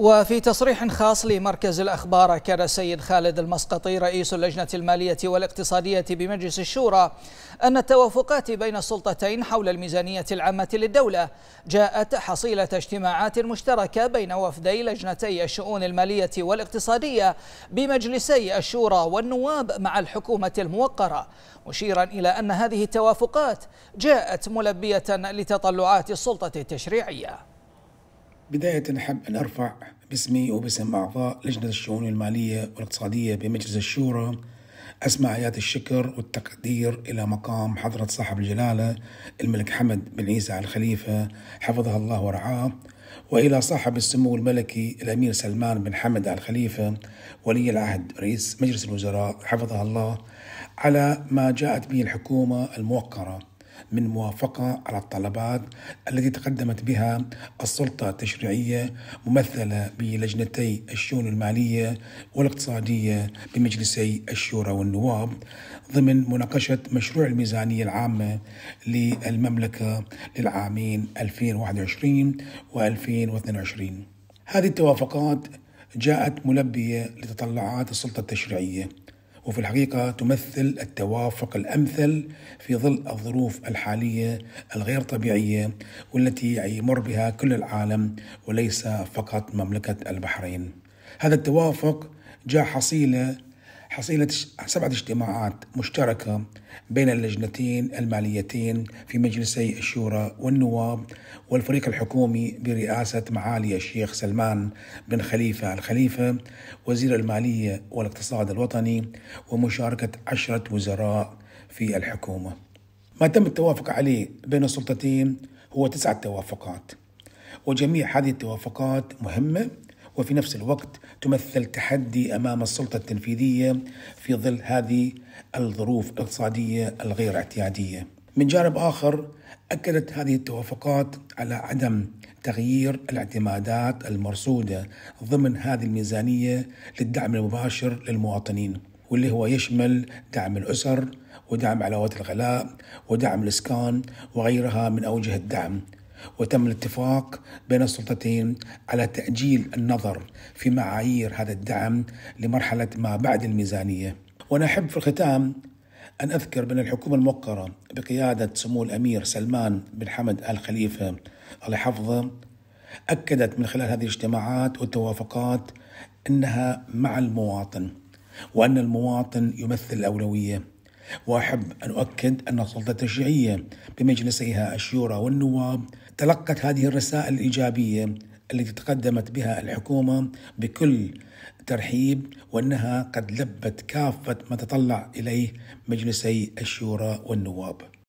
وفي تصريح خاص لمركز الأخبار أكد السيد خالد المسقطي رئيس اللجنة المالية والاقتصادية بمجلس الشورى أن التوافقات بين السلطتين حول الميزانية العامة للدولة جاءت حصيلة اجتماعات مشتركة بين وفدي لجنتي الشؤون المالية والاقتصادية بمجلسي الشورى والنواب مع الحكومة الموقرة مشيرا إلى أن هذه التوافقات جاءت ملبية لتطلعات السلطة التشريعية بداية أحب أن أرفع باسمي وباسم أعضاء لجنة الشؤون المالية والاقتصادية بمجلس الشورى أسمع آيات الشكر والتقدير إلى مقام حضرة صاحب الجلالة الملك حمد بن عيسى الخليفة حفظه الله ورعاه وإلى صاحب السمو الملكي الأمير سلمان بن حمد الخليفة ولي العهد رئيس مجلس الوزراء حفظه الله على ما جاءت به الحكومة الموقرة من موافقة على الطلبات التي تقدمت بها السلطة التشريعية ممثلة بلجنتي الشؤون المالية والاقتصادية بمجلسي الشورى والنواب ضمن مناقشة مشروع الميزانية العامة للمملكة للعامين 2021 و 2022 هذه التوافقات جاءت ملبية لتطلعات السلطة التشريعية وفي الحقيقة تمثل التوافق الأمثل في ظل الظروف الحالية الغير طبيعية والتي يمر بها كل العالم وليس فقط مملكة البحرين هذا التوافق جاء حصيلة حصيلة سبعة اجتماعات مشتركة بين اللجنتين الماليتين في مجلسي الشورى والنواب والفريق الحكومي برئاسة معالي الشيخ سلمان بن خليفة الخليفة وزير المالية والاقتصاد الوطني ومشاركة عشرة وزراء في الحكومة ما تم التوافق عليه بين السلطتين هو تسعة توافقات وجميع هذه التوافقات مهمة وفي نفس الوقت تمثل تحدي امام السلطه التنفيذيه في ظل هذه الظروف الاقتصاديه الغير اعتياديه. من جانب اخر اكدت هذه التوافقات على عدم تغيير الاعتمادات المرصوده ضمن هذه الميزانيه للدعم المباشر للمواطنين واللي هو يشمل دعم الاسر ودعم علاوات الغلاء ودعم الاسكان وغيرها من اوجه الدعم وتم الاتفاق بين السلطتين على تأجيل النظر في معايير هذا الدعم لمرحلة ما بعد الميزانية وأنا أحب في الختام أن أذكر بأن الحكومة الموقرة بقيادة سمو الأمير سلمان بن حمد آل خليفة الله يحفظه أكدت من خلال هذه الاجتماعات والتوافقات أنها مع المواطن وأن المواطن يمثل الأولوية وأحب أن أؤكد أن السلطة التشريعية بمجلسيها الشورى والنواب تلقت هذه الرسائل الإيجابية التي تقدمت بها الحكومة بكل ترحيب وأنها قد لبت كافة ما تطلع إليه مجلسي الشورى والنواب